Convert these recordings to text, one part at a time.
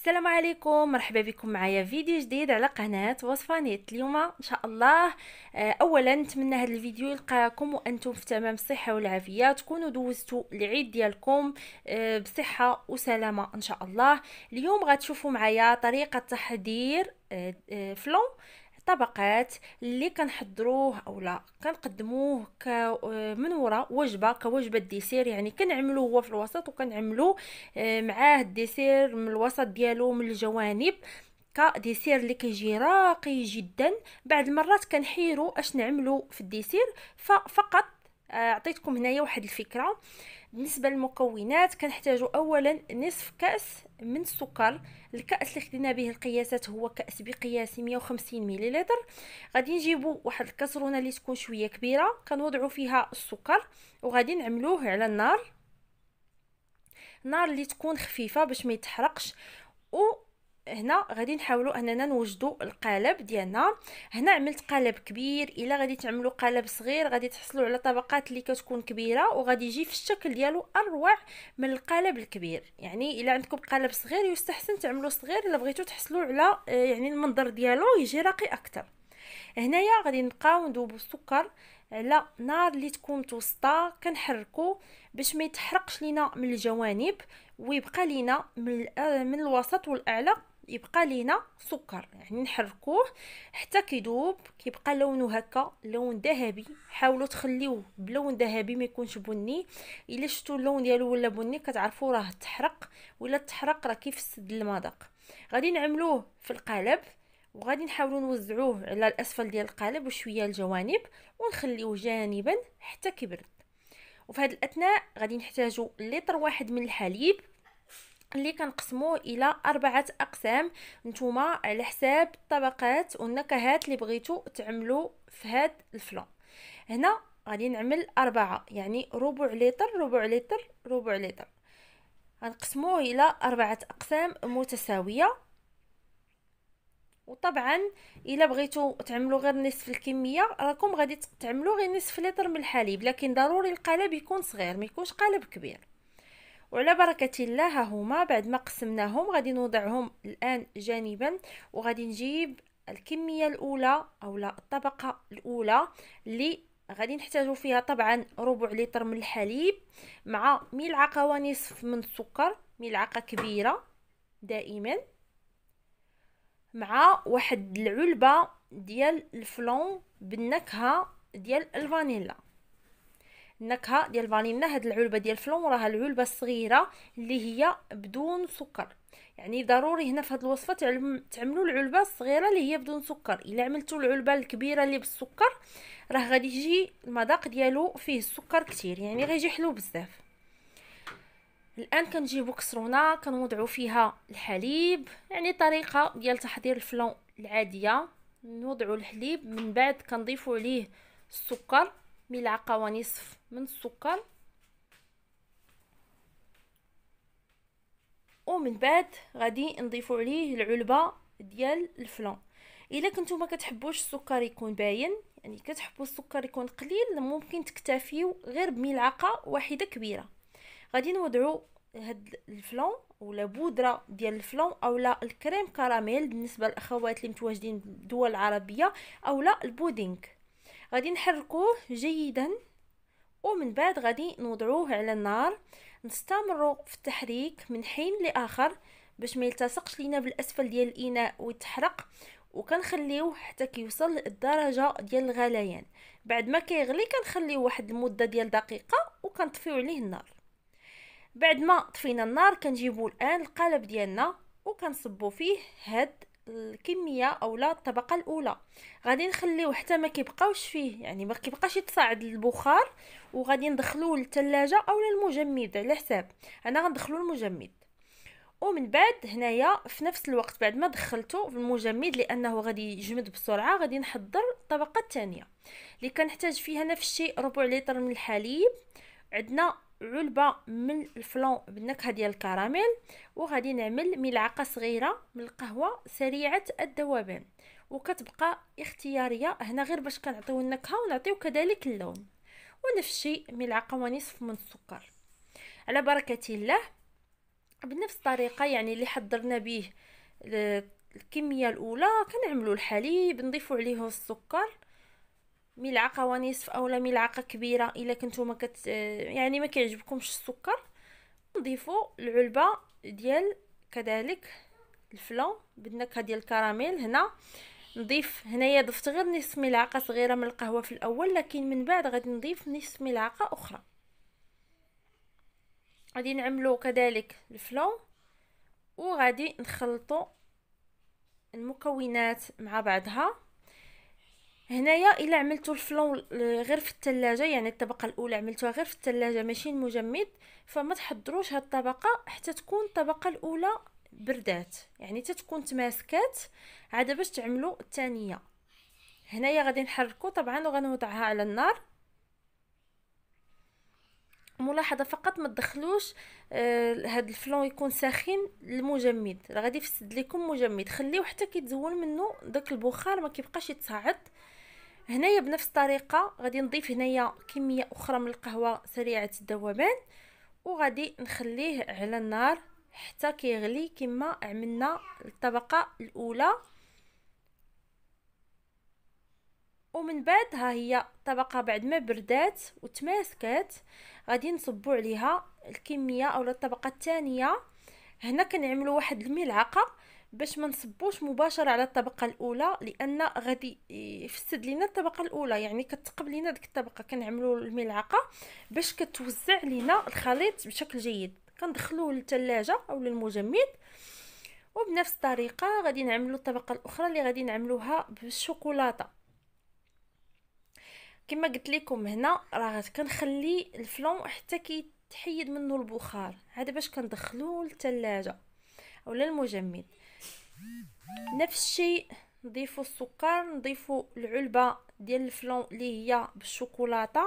السلام عليكم مرحبا بكم معايا فيديو جديد على قناه وصفه نيت اليوم ان شاء الله آه، اولا نتمنى هذا الفيديو يلقاكم وانتم في تمام الصحه والعافيه تكونوا دوزتوا العيد ديالكم آه، بصحه وسلامه ان شاء الله اليوم غتشوفوا معايا طريقه تحضير آه، فلون الطبقات اللي كنحضروه او لا كنقدموه آه، من وراء وجبه كوجبه ديسير يعني كنعملوه هو في الوسط وكنعملو آه، معاه الديسير من الوسط ديالو من الجوانب كديسير اللي كيجي راقي جدا بعد المرات كنحيرو اش نعملو في الديسير ففقط آه، عطيتكم هنايا واحد الفكره بالنسبه للمكونات كنحتاجو اولا نصف كاس من السكر الكاس اللي خدينا به القياسات هو كاس بقياس 150 مليلتر غادي نجيبو واحد الكسرونه اللي تكون شويه كبيره كنوضعو فيها السكر وغادي نعملوه على النار نار اللي تكون خفيفه باش ما يتحرقش و هنا غادي نحاولوا اننا نوجدوا القالب ديالنا هنا عملت قالب كبير الا غادي تعملوا قالب صغير غادي تحصلوا على طبقات اللي كتكون كبيره وغادي يجي في الشكل ديالو اروع من القالب الكبير يعني الا عندكم قالب صغير يستحسن تعملوا صغير الا بغيتو تحصلوا على آه، يعني المنظر ديالو يجي راقي اكثر هنايا غادي نبقاو نذوبوا السكر على نار اللي تكون متوسطه كنحركو باش ما يتحرقش لينا من الجوانب ويبقى لينا من, آه، من الوسط والاعلى يبقى لينا سكر يعني نحركوه حتى كيذوب كيبقى لونه هكا لون ذهبي حاولوا تخليوه بلون ذهبي ما يكونش بني الا شفتوا اللون ديالو ولا بني كتعرفوا راه تحرق ولا تحرق راه كيفسد المذاق غادي نعملوه في القالب وغادي نحاولوا نوزعوه على الاسفل ديال القالب وشويه الجوانب ونخليوه جانبا حتى كيبرد وفي هذه الاثناء غادي نحتاجوا لتر واحد من الحليب اللي كنقسموه الى اربعه اقسام نتوما على حساب الطبقات والنكهات اللي بغيتو تعملوا في هذا الفلون هنا غادي نعمل أربعة يعني ربع لتر ربع لتر ربع لتر غنقسموه الى اربعه اقسام متساويه وطبعا الا بغيتو تعملوا غير نصف الكميه راكم غادي تعملوا غير نصف لتر من الحليب لكن ضروري القالب يكون صغير ما يكونش قالب كبير وعلى بركة الله هما بعد ما قسمناهم غادي نوضعهم الآن جانبا وغادي نجيب الكمية الأولى أو لا الطبقة الأولى اللي غادي نحتاجو فيها طبعا ربع لتر من الحليب مع ملعقة ونصف من السكر ملعقة كبيرة دائما مع واحد العلبة ديال الفلون بالنكهة ديال الفانيلا النكهه ديال الفانيلا هاد العلبه ديال فلون راها العلبه الصغيره اللي هي بدون سكر يعني ضروري هنا في هاد الوصفه تعملوا العلبه الصغيره اللي هي بدون سكر الا عملتوا العلبه الكبيره اللي بالسكر راه غادي يجي المذاق ديالو فيه السكر كتير يعني غيجي حلو بزاف الان كنجيبو كسرونه كنوضعو فيها الحليب يعني طريقه ديال تحضير الفلون العاديه نوضعو الحليب من بعد كنضيفو عليه السكر ملعقه ونصف من السكر ومن بعد غادي نضيفوا عليه العلبه ديال الفلان الا كنتو ما كتحبوش السكر يكون باين يعني كتحبوا السكر يكون قليل ممكن تكتفيو غير بملعقه واحده كبيره غادي نوضعوا هاد الفلون ولا بودره ديال الفلون اولا الكريم كراميل بالنسبه للاخوات اللي متواجدين الدول العربيه اولا البودينغ غادي نحركوه جيدا ومن بعد غادي نوضعوه على النار نستمر في التحريك من حين لاخر باش ما يلتصقش لينا بالاسفل ديال الاناء ويتحرق وكنخليوه حتى كيوصل للدرجه ديال الغليان بعد ما كيغلي كنخليوه واحد المده ديال دقيقه وكنطفيو عليه النار بعد ما طفينا النار كنجيبو الان القالب ديالنا وكنصبو فيه هاد الكميه او لا الطبقه الاولى غادي نخليوه حتى ما كيبقاوش فيه يعني ما كيبقاش يتصاعد البخار وغادي ندخلوه للثلاجه او للمجمد على حساب انا غندخلو المجمد ومن بعد هنايا في نفس الوقت بعد ما دخلته في المجمد لانه غادي يجمد بسرعه غادي نحضر الطبقه الثانيه اللي كنحتاج فيها نفس الشيء ربع لتر من الحليب عندنا علبه من الفلون بالنكهه ديال الكراميل وغادي نعمل ملعقه صغيره من القهوه سريعه الذوبان وكتبقى اختياريه هنا غير باش كنعطيو النكهه ونعطيو كذلك اللون ونفس الشيء ملعقه ونصف من السكر على بركه الله بنفس الطريقه يعني اللي حضرنا به آه، الكميه الاولى كنعملوا الحليب نضيفوا عليه السكر ملعقه ونصف اولا ملعقه كبيره الا كنتوما كت يعني ما كيعجبكمش السكر نضيفوا العلبه ديال كذلك الفلون بالنكهه ديال الكراميل هنا نضيف هنايا ضفت غير نصف ملعقه صغيره من القهوه في الاول لكن من بعد غادي نضيف نصف ملعقه اخرى غادي نعملو كذلك الفلون وغادي نخلطو المكونات مع بعضها هنايا الا عملتو الفلون آه، غير في الثلاجه يعني الطبقه الاولى عملتوها غير في الثلاجه ماشي المجمد فما تحضروش هاد الطبقه حتى تكون الطبقه الاولى بردات يعني تتكون تماسكات عاد باش تعملوا الثانيه هنايا غادي نحركو طبعا وغنوضعها على النار ملاحظه فقط ما تدخلوش آه هاد الفلون يكون ساخن المجمد غادي يفسد لكم مجمد خليه حتى كيتزول منه داك البخار ما كيبقاش يتصاعد هنايا بنفس الطريقه غادي نضيف هنايا كميه اخرى من القهوه سريعه الذوبان وغادي نخليه على النار حتى كيغلي كما عملنا الطبقه الاولى ومن بعد ها هي الطبقه بعد ما بردات وتماسكات غادي نصبوا عليها الكميه اولا الطبقه الثانيه هنا كنعملوا واحد الملعقه باش ما نصبوش مباشره على الطبقه الاولى لان غادي يفسد لينا الطبقه الاولى يعني كتقب لينا ديك الطبقه كنعملو الملعقه باش كتوزع لينا الخليط بشكل جيد كندخلوه للثلاجه او للمجمد وبنفس الطريقه غادي نعملو الطبقه الاخرى اللي غادي نعملوها بالشوكولاته كما قلت لكم هنا راه كنخلي الفلون حتى كيتحيد منه البخار هذا باش كندخلوه للثلاجه اولا المجمد نفس الشيء نضيفوا السكر نضيفوا العلبه ديال الفلون اللي هي بالشوكولاته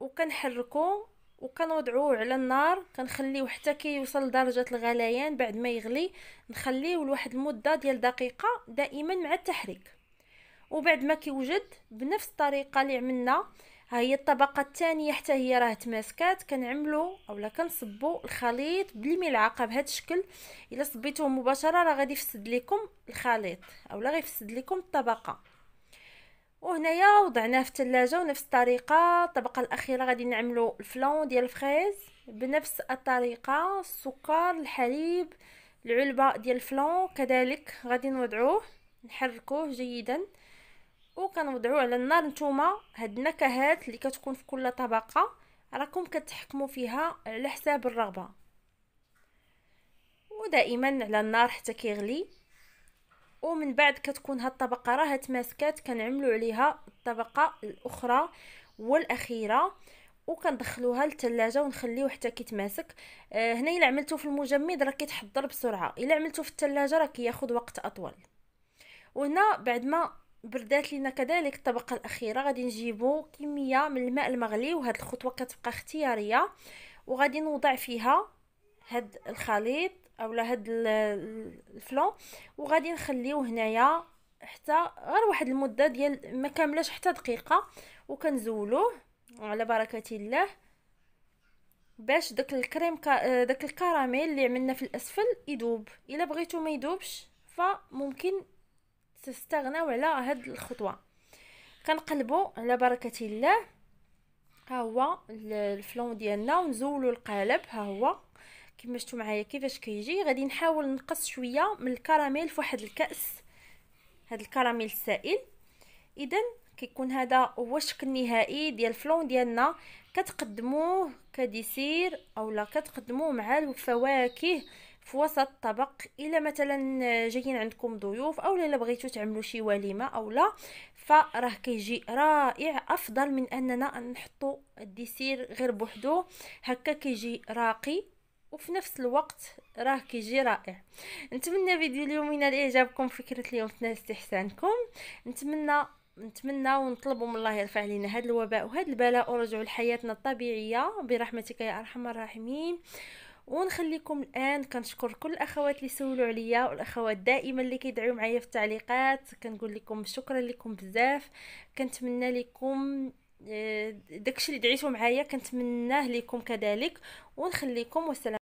وكنحركو وكنوضعوه على النار كنخليوه حتى كيوصل لدرجه الغليان بعد ما يغلي نخليوه لواحد المده ديال دقيقه دائما مع التحريك وبعد ما كيوجد بنفس الطريقه اللي عملنا ها هي الطبقه الثانيه حتى هي راه تماسكات كنعملو اولا كنصبو الخليط بالملعقه بهذا الشكل الا صبيتوه مباشره راه غادي يفسد لكم الخليط اولا غيفسد لكم الطبقه وهنايا وضعناه في الثلاجه ونفس الطريقه الطبقه الاخيره غادي نعملو الفلون ديال الفريز بنفس الطريقه السكر الحليب العلبه ديال الفلون كذلك غادي نوضعوه نحركوه جيدا وكنوضعوه على النار نتوما هاد النكهات اللي كتكون في كل طبقه راكم كتحكموا فيها على حساب الرغبه ودائما على النار حتى كيغلي ومن بعد كتكون هاد الطبقه راه تماسكات كنعملوا عليها الطبقه الاخرى والاخيره وكندخلوها للثلاجه ونخليوه حتى كيتماسك آه هنا الا عملتو في المجمد راه كيتحضر بسرعه الا عملتو في الثلاجه راه كياخد وقت اطول وهنا بعد ما بردات لينا كذلك الطبقه الاخيره غادي نجيبو كميه من الماء المغلي وهاد الخطوه كتبقى اختياريه وغادي نوضع فيها هاد الخليط اولا هاد الفلون وغادي نخليوه هنايا حتى غير واحد المده ديال ما كاملاش حتى دقيقه وكنزولوه على بركه الله باش داك الكريم كا داك الكراميل اللي عملنا في الاسفل يدوب الا بغيتو ما يدوبش فممكن تستغناو على هاد الخطوه كنقلبوا على بركه الله ها هو الفلون ديالنا ونزولوا القالب ها هو كما شفتوا معايا كيفاش كيجي غادي نحاول نقص شويه من الكراميل فواحد الكاس هاد الكراميل السائل اذا كيكون هذا هو الشكل النهائي ديال الفلون ديالنا كتقدموه كديسير اولا كتقدموه مع الفواكه في وسط طبق الا مثلا جايين عندكم ضيوف او الا بغيتو تعملوا شي وليمه او لا فراه كيجي رائع افضل من اننا نحطو الديسير غير بوحدو هكا كيجي راقي وفي نفس الوقت راه كيجي رائع نتمنى فيديو اليوم ينال اعجابكم فكره اليوم تنال استحسانكم نتمنى نتمنى ونطلبوا من الله يرفع علينا هذا الوباء وهذا البلاء ورجعوا لحياتنا الطبيعيه برحمتك يا ارحم الراحمين ونخليكم الان كنشكر كل الاخوات اللي سولوا عليا والاخوات دائما اللي كيدعيو معايا في التعليقات كنقول لكم شكرا لكم بزاف كنتمنى لكم آه، داكشي اللي دعيتو معايا كنتمناه لكم كذلك ونخليكم والسلام